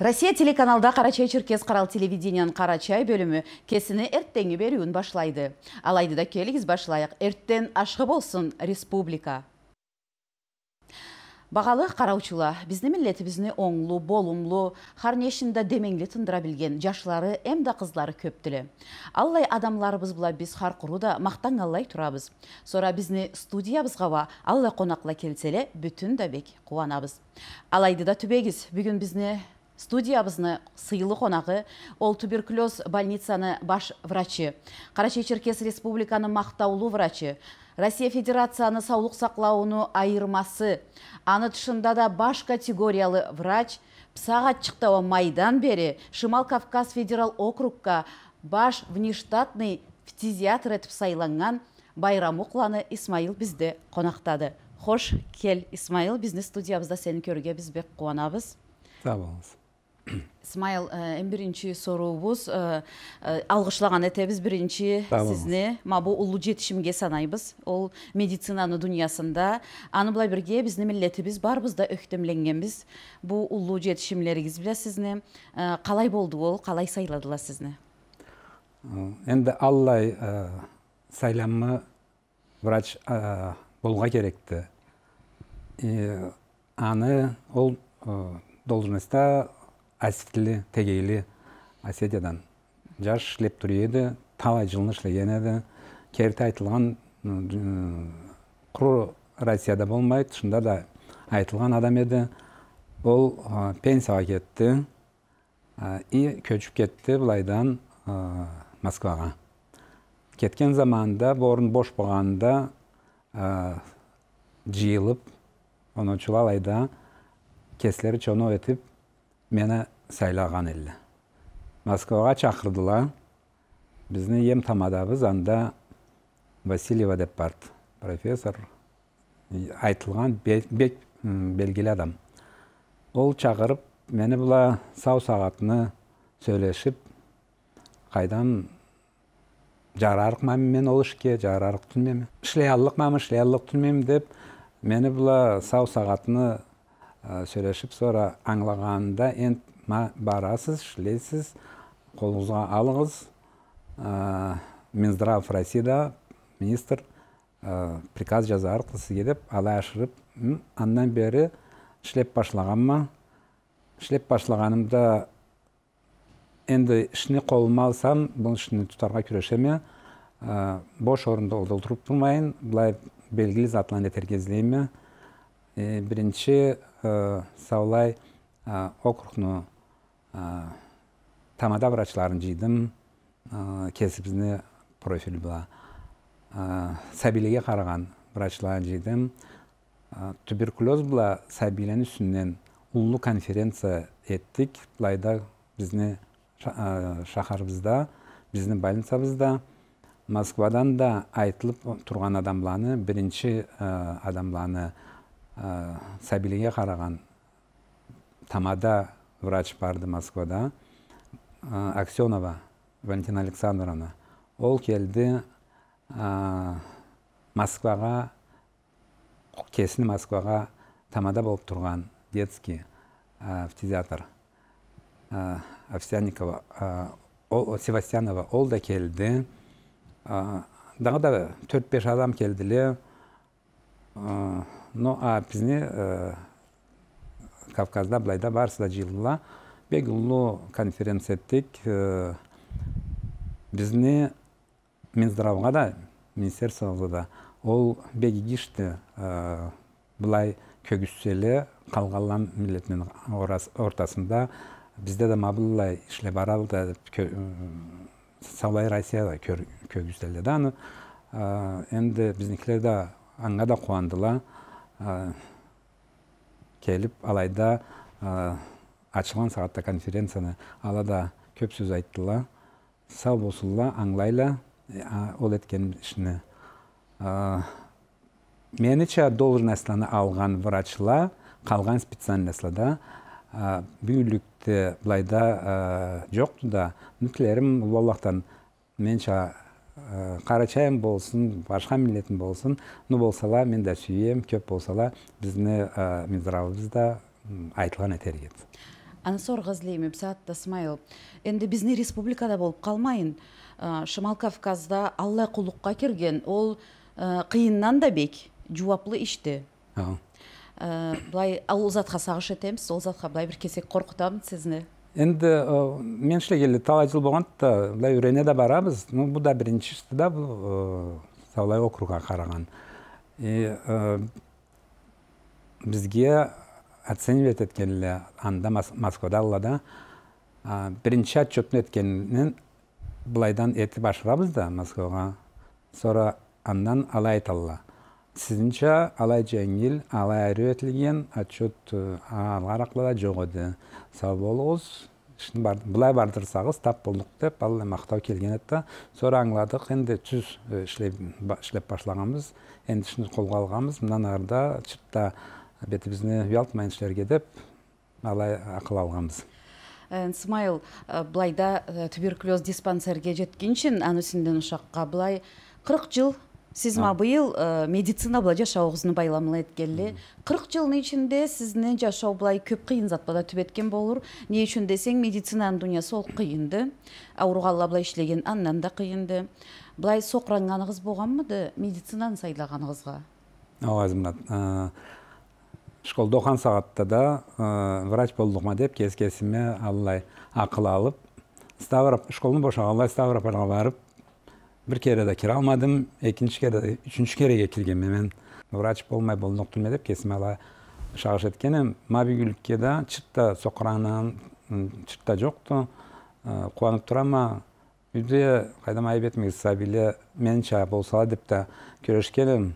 Россия телеканалда Қарачай Черкес Карал телевидениянын Қарачай бөлімі кесіні эртеңи беруін башлайды. Алайды да келігіз башлайық. Әрттен ашқы болсын республика. Бағалы қараучыла, бізді милетибізні оңлы, болумлы, харнешінде демеңлі тындыра білген жашлары, әмді қызлары көптілі. Аллай адамларыбыз бұла біз қарқұру да мақтан аллай тұрабыз. Сора бізні студиябызға ба, аллай қонақла келселе, бүтін да бек қуанабыз. Алайды да түбегіз, бүгін бизни студиябызны сыйлы қонағы ол туберкулез больницаны баш врачы қарачай черкес республиканы мақтаулы врачы Россия Федерацияны саулық сақлауыны айырмасы, аны тұшында да баш категориялы врач, чықтауы майдан бере, Шымал Кавказ федерал округка баш внештатный фтизиатр етіп сайланған оқланы Исмаил бізді қонақтады. Хош, кел, Исмаил, бизнес студиябызда сені көруге біз бек смайыл эң биринчи сурообуз э, э, алгышлаган этебиз биринчи сизни могу улуу жетишимге санайбыз ол медицинаны дүниясында. аны былай бирге биздин милletибиз баарыбыз да өктөмленгенбиз бул улуу жетишимлериңиз беле сизни калай э, болду ол калай сайладыла сизни энди аллай сайламы врач болуга керекти аны ол должностьта әсетлі тегейлі осетиядан жаш шлеп тұр еді талай жылны шлеген еді керте айтылған құры россияда болмайды шында да айтылған адам еді ол пенсияға кетті и көшіп кетті былайдан москваға кеткен заманда бұрын бош болғанда жиылып оны алайда кесілері чоно етіп мені сайлаған елі. москваға бізні ем тамадабыз анда Василева деп барды профессор айтылған белгілі адам ол шақырып мені бұла сау сағатыны сөйлешіп, қайдан жарарық мәмі мен ол үшке, жарарық түнмем ішлей мәмі, шлеялық ішлей деп мені бұла сау сағатыны Э, сөйлесіп сора аңлағанда енді барасыз шілесіз қолыңызға алыңыз ә, минздрав россияда министр ә, приказ жаза арқылы сізге деп алай ашырып андан бері ішлеп башлағанмын ішлеп башлағанымда енді ішіне қолыма алсам бұның ішіне тұтарға күрешеме ә, бош орында толтырып тұрмайын былай белгілі затларды ме ә, бірінші Э, Саулай э, округну э, тамада врачларын жейдім, kesib профиль profil bilan караган қараған врачлар туберкулез бұла Сабилен үстінен ұллы конференция еттік былайда бізді шахарымызда бізні больницабызда москвадан да айтылып тұрған адамланы бірінші адамланы сәбилеге қараған тамада врач барды москвада аксенова валентина александровна ол келді ә, москваға кесіні москваға тамада болып тұрған детский ә, овсянникова ә, ол, севастьянова ол да келді ә, дағы да төрт беш адам келділе ә, но а бизни кавказда былай да барысыда жылла бек улуу конференция эттик бизни минздравга да министерствого да ол бегигишти былай көгүзсө эле калгалан милеттин ортасында бизде да мабылай ишле баралы да саулай россия да эле да аны эмди биздикилер да анга да кубандыла келіп алайда ачылган сағатта конференцияны алада көп сөз айттыла сау болсынла аңлайла ол еткен ишини меніңше должностьны алған врачлар қалған специальностьларда бүйлікті былай да да мүмкүлерим бул мен қарачайын э, болсын башқа милетім болсын ну болсала мен да сүйем көп болсала біздің ә, э, мизрабыбыз да айтылған етер еді аны енді біздің республикада болып қалмайын э, шымал кавказда алла құлыққа кірген ол қиыннан да бек жуаплы ішті ә, былай ал ол затқа сағыш етеміз ол затқа бір кесек қорқытамын сізді енді меншілік талай жыл болғанды былай үйрене де барабыз ну бұл да бірінші да бұл саулай округқа қараған и бізге оценивать еткенле анда москвада аллада бірінші отчетын еткеннен былайдан етіп башырабыз да москваға сора андан алай айталла сиздинче алай жеңил алай әрі өтілген отчет аракылада жок эди сау болуңуз былай бардырсаңыз тап болдық деп ал мақтау келген еді да аңладық енді түз иштеп башлаганбыз енді ишини колго алганбыз мындан да чыпта бетибизди уялтмайын иштерге деп алай акыл алганбыз ысмайыл былай да туберкулез диспансерге анын анысындын ушакка былай кырк жыл сиз мага быйыл э, медицина була жашооңуздун байламы эткенли кырк жылдын ичинде сиздин жашоо былай көп кыйын зат бада түп эткен болур эмне үчүн десең медицинанын дүйнөсү ол кыйынды ауругала былай иштеген андан да кыйынды былай сокраңганыңыз болганмыды медицинаны сайлаганыңызга ооба азимат э, школдо окуган саатта да э, врач болдукма деп кес кесиме акыл алып ставроп школну бошогонда барып Bir kere de kira almadım, ikinci kere de, üçüncü kereye Врач болмай бұл нұқтылме деп кесімала шағыш еткенім. Маби үлкеде чыртта соқыранан, жоқты. Қуанып тұрама, үйде қайдам айып етмейіз, мен менша болсала деп те көрешкенім.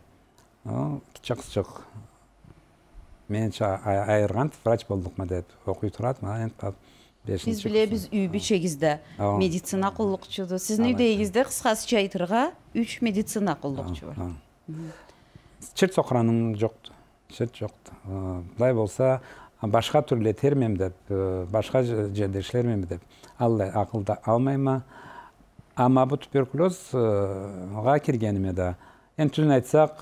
Кітшақ шық. Менша айырған врач болдық ма деп оқи тұрады ма, биз біз үй үчегизде медицина Сіз сиздин үйдөгүгизде қысқасы чайтырга үч медицина колдокчу бар чирт сокранын жоқты чирт жоқты мындай болсо башка түрлі термем деп башқа жерде мем деп ал ақылда алмайма ама бул ға киргениме да эми түзүн айтсак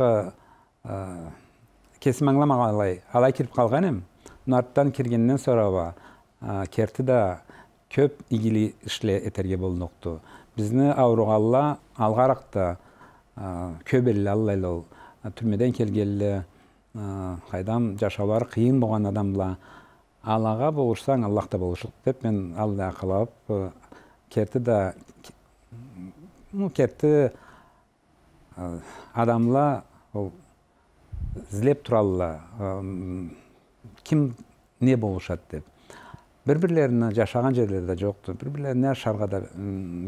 кесим ала алай кирип калган эми артынан киргенден Керті да көп игили ишле этерге болнокту Бізні ауруғалла алгаракта көп әлі аллайлы ол түрмеден келгелі қайдам, жашалары қиын болған адамла аллага болушсаң Аллақта да деп мен алла қалап, керті да ну керти адамла ол издеп туралла не болушат деп бір бірлерінің жашаған жерлері де жоқ бір бірлеріне шарға да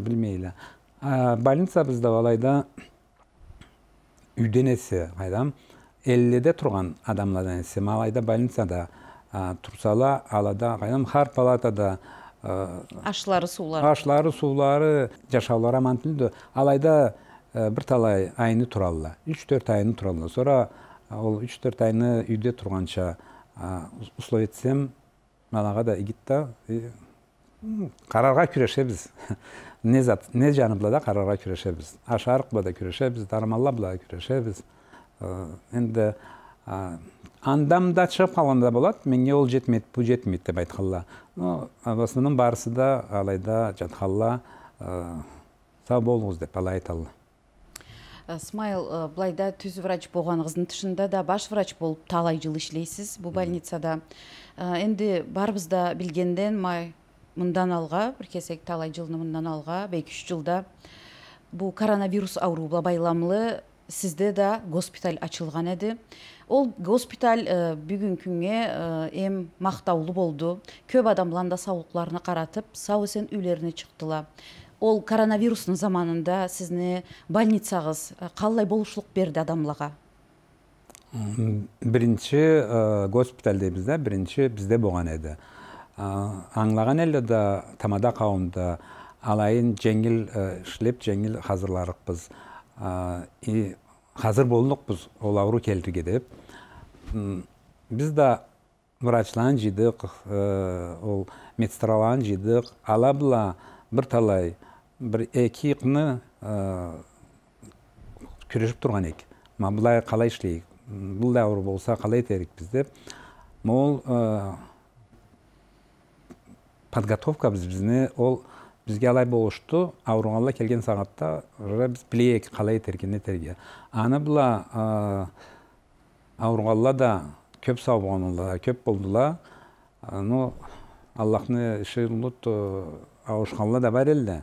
білмейлі больница бізді алайда үйден эси кайдам эллиде турган адамдардан малайда больницада турсала алада кайдам ар палатада ашлары сулары. ашлары сулары, жашаулары аман алайда бір талай айны туралла үч төрт айны Сора сонра ол үч төрт айны тұрғанша турганча етсем аллага да игитта карарга күрөшөбүз не зат не жаны да карарга күрөшөбүз ашарык була да күрөшөбүз дармалла була да энди андам да чыгып ол жетмейді бұл жетмейді деп айтқалла ну в основном баарысы да алайда жатқалла э, сау болуңуз деп алай Э, смайл э, блайда түз врач болғаныңыздың тышында да баш врач болып талай жыл ішлейсіз бұл больницада энди баарыбыз да билгенден май мындан алға, бір кесек талай жылны мындан алға, бәк үш жылда бұл коронавирус ауруына байламлы сізде да госпиталь ачылған еді. ол госпиталь э, бүгін күнге эм мақтаулы болды, көп адамланда да саулуктарына сау эсен үйлөрүнө ол коронавирустың заманында сізне больницаңыз қалай болушылық берді адамлыға? бірінші ә, дейміз да бірінші бізде болған еді аңлаған әлі да тамада қауымда алайын жеңіл ішлеп жеңіл хазырларықпыз и қазір болдықпыз ол ауру келдіге деп біз да врачлан жидық ол медсестралан жидық бірталай бір эки кыны тұрған турган эк мына қалай бұл бұл да ауыр болса калай этерикпиз деп подготовка біз бизни ол бізге алай болушту ауругала келген сағатта уже биз билейик калай этеркин аны була ауругала да көп сабыганула көп болдула ну аллахны іші аурушканла да бар елді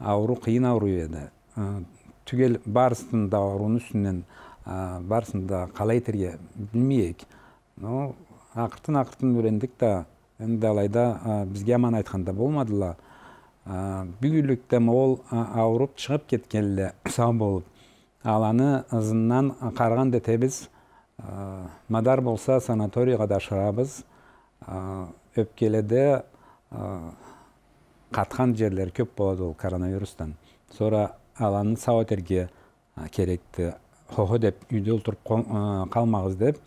ауру қиын ауру еді ә, түгел барысын да ауруның үстінен ә, барысында қалай терге білмейік но ақыртын ақыртын үйрендік та енді алайда ә, бізге аман айтқанда болмадыла бүгілікті ол ауырып шығып кеткенле сау болып аланы аны ызыннан қарған дәтебіз мадар болса санаторийға да шырабыз өпкеледі қатқан жерлер көп болады ол коронавирустан sonra аланы сау терге керекті хохо деп үйде отырып қалмағыз деп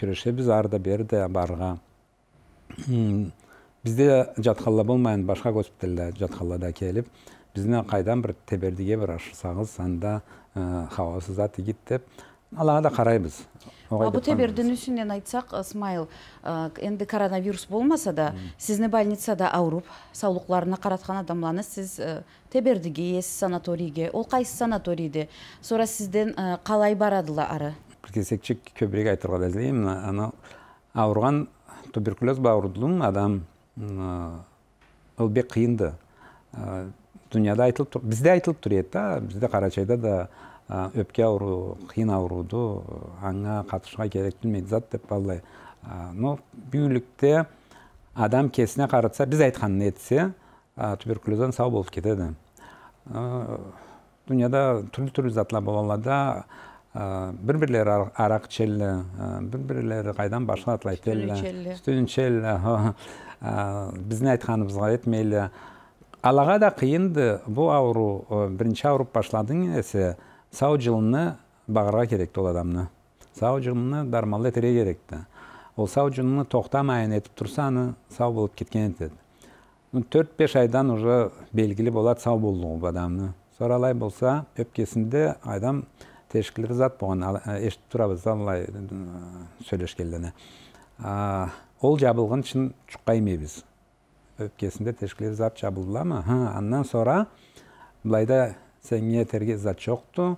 күрешебіз арда берде барға бізде жатқалла болмайын башка госпитальда жатқаллада келіп бізді қайдан бір тебердіге бір ашсаңыз анда хавасыза тигит деп алаңа да қараймыз абутебердин үстүнөн айтсақ, ысмайыл енді коронавирус болмаса да сізні больницада ауырып қаратқан қаратқан адамларны Тебердіге, есі санаторийге ол қайсы санаторийде сора сізден қалай барадыла ары көбірек айтуға айтырга мына ана ауырған туберкулез бауырдың адам ол бек кыйынды дүнияда айтылып тұр бізде айтылып тұр еді да бізде қарачайда да өпке ауру қиын ауруды аңа қатышыға керектүү медзат деп балдай но бүгүнлүктө адам кесине каратса біз айтқанын етсе, туберкулездан сау болып кетеді дүйнөдө түрлі түрлі затлар болуп бір бірлері арақ ішелі бір бірлері қайдан башқа атыл айтелі түтін ішелі біздің айтқанымызға етмейлі алаға да қиынды бұл ауру бірінші ауруп башладың есе сау жылыны бағырға керекті ол адамны сау жылыны дармалы етере керекті ол сау жылыны тоқтамайын етіп тұрса аны сау болып кеткен етеді төрт беш айдан уже белгілі болады сау болуы адамны соралай болса өпкесінде адам тешкілі зат болған ешітіп тұрабыз алай сөйлешкенлені ол жабылған үшін чұққа емейбіз өпкесінде тешкілі зат жабылды ма аннан былайда сентерге зат тебердіге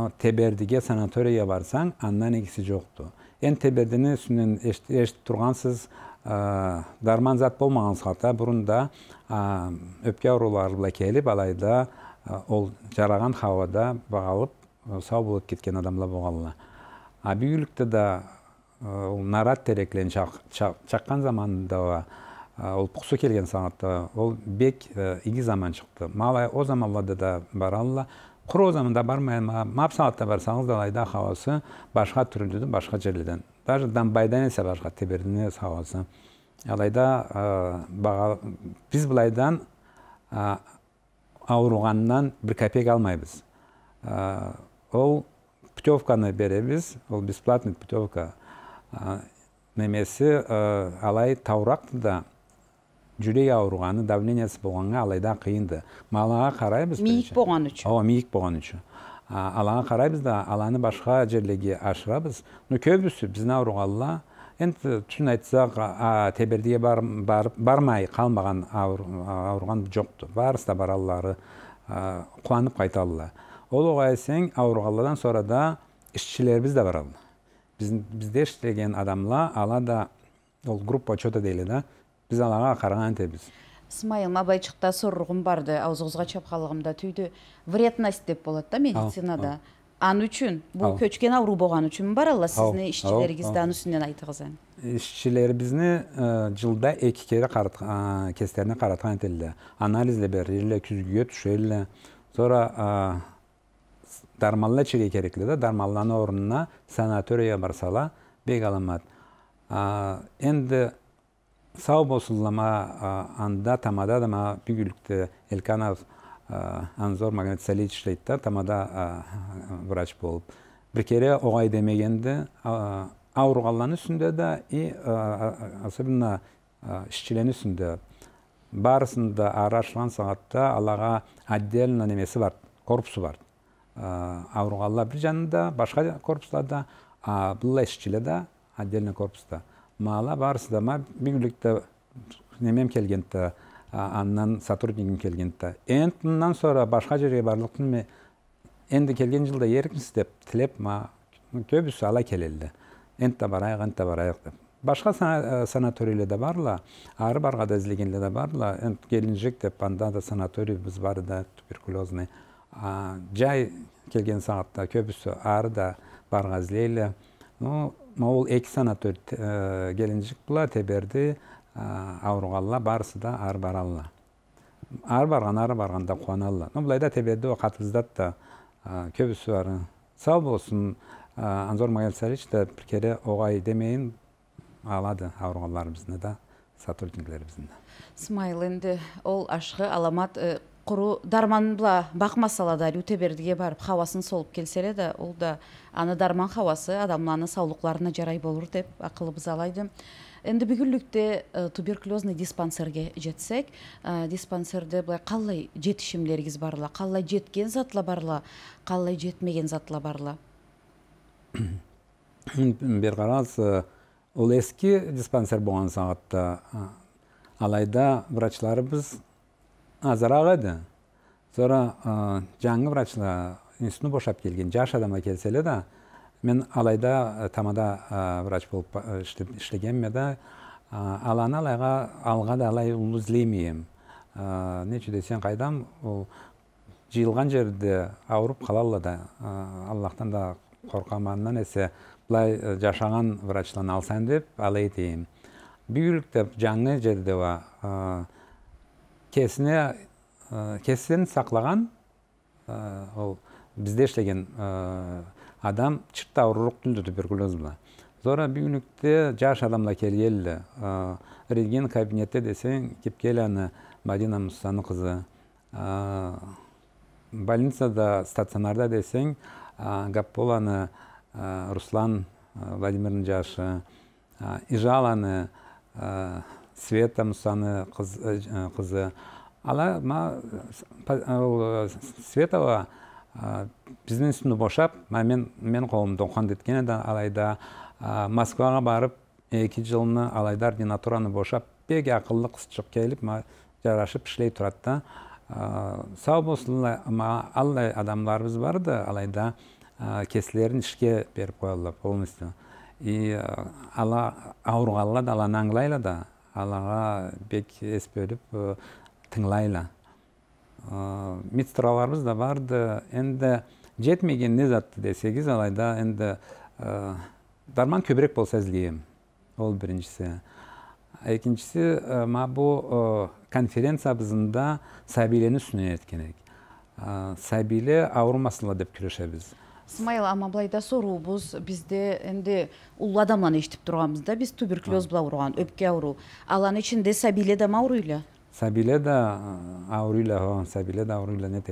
н тебердиге санаторийга барсаң андан эгиси жоқты. эми тебердини үстүнөн эшитип дарман зат болмогона мурун бұрында өпкө оорулар келип алайда ол жараған хабада бағалып, сау болып кеткен адамдар болгонла абүүүкт да нара чаққан чаккан замандагы Ол құсы келген сағатта ол бек игі заман шықты малай о заманларда да алла құр о заманда бармай ма мап сағатта барсаңыз да лайда хауасы башқа түрлі башқа жерлерден даже дамбайдан есе башқа тебердіне алайда баға, біз былайдан ауырғаннан бір копейка алмайбыз. ол путевканы береміз ол бесплатный путевка немесе алай таурақты да жүрек ауырғаны давлениесі болғанға алайда қиынды ды малаға қараймыз миік болған үшін ооба миік болған үшін алаңа қараймыз да аланы башқа жерлерге ашырабыз но көбісі біздің ауырғанлар енді түсін айтсақ тебердіге бармай қалмаған ауырған жоқты барысы да баралары қуанып алла ол оғайсең ауырғанлардан сонра да ішшілеріміз de бар алла бізде іштеген ала да да ол группа grup біз аларға қараған әнтебіз смайыл абайчықта сұрырғым барды аузығызға чапқалығымда түйді вредность деп болады да медицинада аны үчүн бул көчкөн ауру болгон үчүн бар алла сиздин ишчилериңизди анын үстүнөн айтыңыз ишчилерибизди жылда эки кере кестерине караткан экен эле анализле берир эле күзгүгө түшөр эле sonra darmalla çile kerekli барсала darmallanı аламат sanatoryaya barsala Сау босуллама анда тамада дама бүгүлүктө Элканов анзор магнитсалич иштейт да тамада врач болып. Бір кере оғай демегенде ауырганлардын үстүндө да и особенно ишчилердин үстүндө баарысында арашылан сағатта алаға отдельно немесі бар корпусы бар ауырғанлар бір жанында башқа корпусларда а бұлай да отдельно корпуста Мала барысыда ма бийликте немем келгенте аннан сотруднигим келгенте энтиннан сора башка жерге ме энди келген жылда эркинсиз деп тілеп ма көбісі ала да барайық барайык да барайық деп Башқа санаторийлер де барла ары барға да издегендер да барла келінжік деп анда да біз бар да туберкулезный жай келген саатта көбүсү ары да барга ну могул эки санат э, келинчик була теберди э, ауруғалла барысы да ар баралла ар барған барғанда барганда кубаналла ну теберді да теберди да э, көбүсү бар. сау болсун анзор магельсарич да бір кере оғай демейін алады ауругалларыбызды да сотрудниклерибизди Смайл енді ол ашқы аламат құру дарман бұла бакмасала да өтө барып хауасын солып келсе ол да аны дарман хауасы адамның саулықларына жарай болур деп біз алайды енді бүгілікті туберкулезный диспансерге жетсек диспансерде былай қалай жетишимдериңиз барла қаллай жеткен затла барла қаллай жетмеген затла барла Бір ол ескі диспансер болған сағатта алайда врачларыбыз азыраак эди жаңы врач институтун бошап келген жаш адамға келсе эле мен алайда тамада врач болып иштегенме да аланы алайга алга да алай излеймийм нече десең кайдам бул жыйылган жерде ауырып калалы да аллахтан да корком андан эсе былай жашаган врачтан алсам деп алай дейм бийүлүктө жаңы жерде кесіне э, кесін сақлаған э, ол бізде іштеген э, адам чырта ауырлык түлдү туберкулез зора бүйнікте жаш адамдар ә, рентген кабинетте десең кеп аны мадина қызы. кызы больницада стационарда десең гап руслан Владимир ә, ижал света мұсаны қызы э, э, э, ала ма светова біздің үстімді бошап мен мен қолымды алайда москваға барып екі жылны алайда ординатураны бошап бек ақыллы қызчық келіп ма жарашып ішлей тұрады да сау болсын, ма адамлар адамдарыбыз барды алайда кесілерін ішке беріп қойылып, полностью и ала ауырғанлар да аланы Аллаға бек эс бөлүп э, тыңлайла э, медсестраларыбыз да барды енді жетмеген не затты сегіз алайда енді э, дарман көбірек болса іздеймін ол біріншісі екіншісі ма бұ конференция конференциябызында сәбилені сүнен керек Сабиле ауырмасынла деп біз смайыл амаблай да бізде бизде эмди улуу адамдан эшитип турганбыз да биз туберкулез бул уруган өпкө ауруу ал анын ичинде сабиле дам эле сабиле да ауруйла ооба сабиле да нет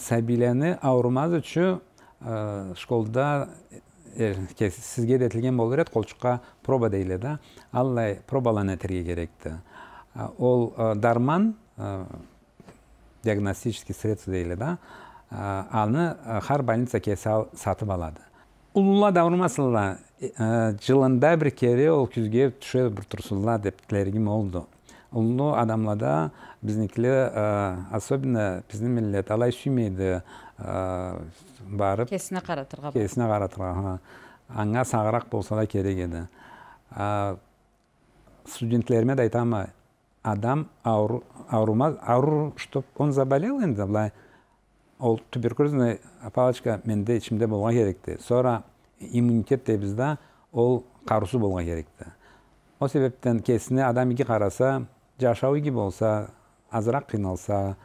сабилени аурумас үчүн школда сизге эретилген болор эт колчукка проба дейли да ал пробалан этерге керекти ол дарман диагностический средство дейли да аны қар больница кесал сатып алады улула даурмасынла жылында бір кере ол күзге түше бір тұрсынла деп тілегім олды. улуу адамларда ә, особенно біздің милет алай ә, барып кесіне қаратырға. кесіне қаратырға аңа сағырақ болса да керек ә, студенттеріме де айтамын адам ауру, аурума ауру чтоб он заболел енді былай ол туберкулезный палочка менде ішімде болған керекті Сора иммунитет те да ол қарусы болған керекті ол себептен кесіне адам екі қараса жашау екі болса азырақ қиналса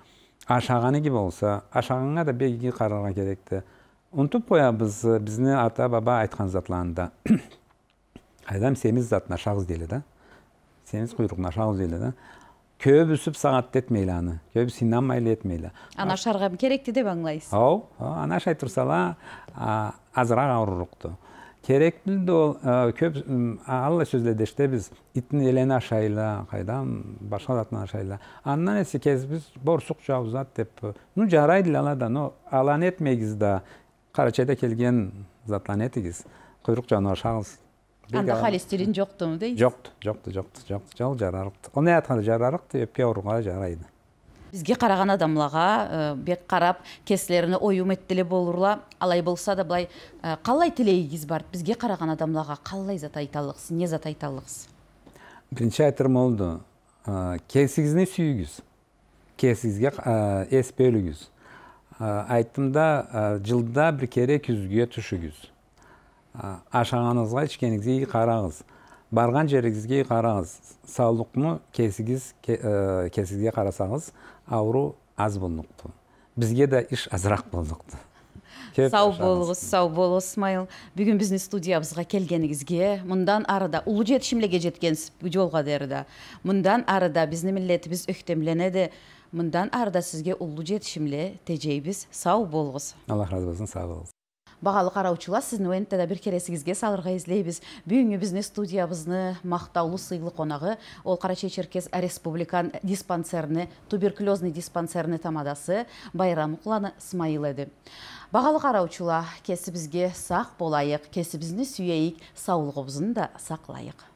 ашаған екі болса ашағанға да беги қарарға керекті ұмытып қоябыз бізді ата баба айтқан затларында адам семіз затына шағыз дейді да семіз құйрығын шағыз дейді да көбүсүп сааттет мейланы аны, инанмай элет етмейлі. анаш арга керекті деп аңлайсыз ооба ооба анаш айтурсала азыраак аурурукту ол көп алла біз иттин элени ашайла кайдан башка затын ашайла андан эси біз борсук жаузат деп ну жарайды эле ала да но аланы этмегиз да кара келген затланы этигиз куйрук жаныбар анда холестерин жоктуму дейсиз жокту жокту жокту жок жол жарарлыкты эмне айтканда жарарлыкты эпке жарайды бизге караган адамларга э, бек карап кеслеріні оюм эттеле болурла алай болса да былай э, калай тилегиңиз бар бизге караган адамларга қалай зат айталықсы, эмне зат айталықсы? биринчи айтырым болду э, кесігізіне сүйүңүз кесігізге эс бөлүңүз айттым да жылда бир кере күзгө түшүңүз ашағаныңызға ішкеніңізге қараңыз барған жеріңізге қараңыз саулықмы кесігіз ә, кесізге қарасаңыз ауру аз болнықты бізге да іш азырақ болнықты сау болыңыз сау болыңыз смайыл бүгін біздің студиябызға келгеніңізге мұндан арада ұлы жетішімлеге жеткенсіз жолға дерда мұндан арада біздің милletimiz өктемленеді мұндан да сізге ұлы жетишимле тежейбіз сау болыңыз алла разы болсын сау болыңыз бағалы қараушылар сіздің тәді да бир кересиңизге салырга іздейбіз бүгүнкү биздин студиябыздын мақтаулы сыйлы қонағы, ол кара черкес республикан диспансерини туберкулезный диспансеріні тамадасы байрамкуланы смаил еді. бағалы сақ кесибизге сақ болайық, сүйейік, сүйейик саулыгыбызды да саклайык